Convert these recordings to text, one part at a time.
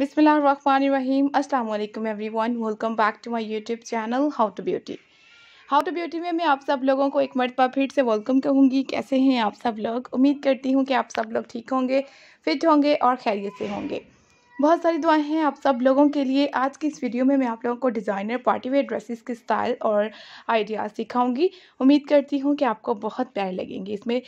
बिसमीम अल्लाम everyone welcome back to my YouTube channel how to beauty how to beauty में मैं आप सब लोगों को एक मरतबा फिर से वेलकम कहूँगी कैसे हैं आप सब लोग उम्मीद करती हूँ कि आप सब लोग ठीक होंगे फिट होंगे और खैरियत से होंगे बहुत सारी दुआएं हैं आप सब लोगों के लिए आज की इस वीडियो में मैं आप लोगों को डिज़ाइनर पार्टी वेयर ड्रेसेस के स्टाइल और आइडियाज़ सिखाऊंगी उम्मीद करती हूँ कि आपको बहुत प्यारे लगेंगे इसमें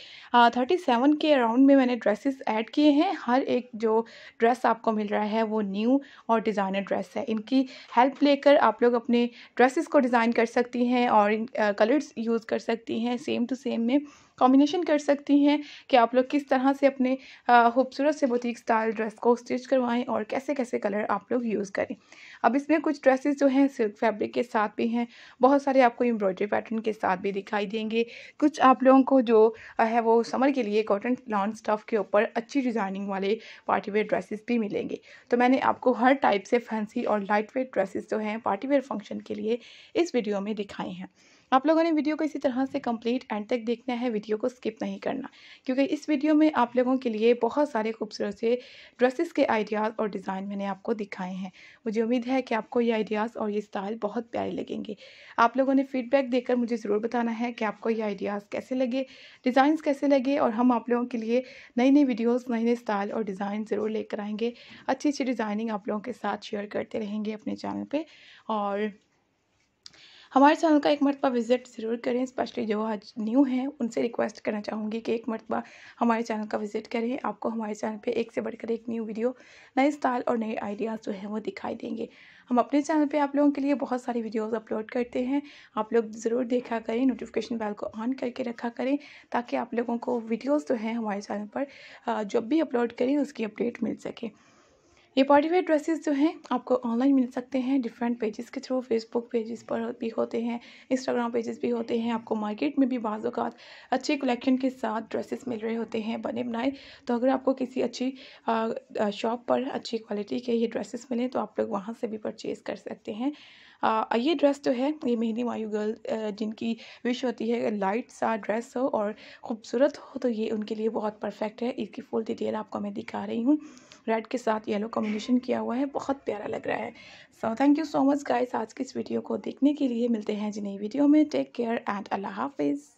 थर्टी सेवन के अराउंड में मैंने ड्रेसेस ऐड किए हैं हर एक जो ड्रेस आपको मिल रहा है वो न्यू और डिज़ाइनर ड्रेस है इनकी हेल्प लेकर आप लोग अपने ड्रेसेस को डिज़ाइन कर सकती हैं और कलर्स यूज़ कर सकती हैं सेम टू सेम में कॉम्बिनेशन कर सकती हैं कि आप लोग किस तरह से अपने खूबसूरत से बुटीक स्टाइल ड्रेस को स्टिच करवाएं और कैसे कैसे कलर आप लोग यूज़ करें अब इसमें कुछ ड्रेसेस जो हैं सिल्क फैब्रिक के साथ भी हैं बहुत सारे आपको एम्ब्रॉयडरी पैटर्न के साथ भी दिखाई देंगे कुछ आप लोगों को जो है वो समर के लिए कॉटन लॉन स्टफ़ के ऊपर अच्छी डिज़ाइनिंग वाले पार्टीवेयर ड्रेसेस भी मिलेंगे तो मैंने आपको हर टाइप से फैंसी और लाइट वेट ड्रेसेस जो हैं पार्टीवेयर फंक्शन के लिए इस वीडियो में दिखाए हैं आप लोगों ने वीडियो को इसी तरह से कंप्लीट एंड तक देखना है वीडियो को स्किप नहीं करना क्योंकि इस वीडियो में आप लोगों के लिए बहुत सारे खूबसूरत से ड्रेसेस के आइडियाज़ और डिज़ाइन मैंने आपको दिखाए हैं मुझे उम्मीद है कि आपको ये आइडियाज़ और ये स्टाइल बहुत प्यारे लगेंगे आप लोगों ने फीडबैक देकर मुझे ज़रूर बताना है कि आपको ये आइडियाज़ कैसे लगे डिज़ाइंस कैसे लगे और हम आप लोगों के लिए नई नई वीडियोज़ नए नए स्टाइल और डिज़ाइन ज़रूर लेकर आएंगे अच्छी अच्छी डिज़ाइनिंग आप लोगों के साथ शेयर करते रहेंगे अपने चैनल पर और हमारे चैनल का एक मरतबा विज़िट ज़रूर करें स्पेशली जो आज न्यू हैं उनसे रिक्वेस्ट करना चाहूँगी कि एक मरतबा हमारे चैनल का विज़िट करें आपको हमारे चैनल पर एक से बढ़कर एक न्यू वीडियो नए स्टाइल और नए आइडियाज़ जो हैं वो दिखाई देंगे हम अपने चैनल पे आप लोगों के लिए बहुत सारी वीडियोस अपलोड करते हैं आप लोग ज़रूर देखा करें नोटिफिकेशन बेल को ऑन करके रखा करें ताकि आप लोगों को वीडियोस जो तो हैं हमारे चैनल पर जब भी अपलोड करें उसकी अपडेट मिल सके ये पार्टी वेयर ड्रेसेस जो हैं आपको ऑनलाइन मिल सकते हैं डिफरेंट पेजेस के थ्रू फेसबुक पेजेस पर भी होते हैं इंस्टाग्राम पेजेस भी होते हैं आपको मार्केट में भी बाज़ अवत अच्छे कलेक्शन के साथ ड्रेसेस मिल रहे होते हैं बने बनाए तो अगर आपको किसी अच्छी शॉप पर अच्छी क्वालिटी के ये ड्रेसेस मिलें तो आप लोग वहाँ से भी परचेज़ कर सकते हैं आ, ये ड्रेस जो है ये मेहंदी मायू गर्ल जिनकी विश होती है लाइट सा ड्रेस हो और खूबसूरत हो तो ये उनके लिए बहुत परफेक्ट है इसकी फुल डिटेल आपको मैं दिखा रही हूँ रेड के साथ येलो कॉम्बिनेशन किया हुआ है बहुत प्यारा लग रहा है so thank you so much guys आज की इस वीडियो को देखने के लिए मिलते हैं जी नई वीडियो में टेक केयर एंड अल्लाह हाफिज़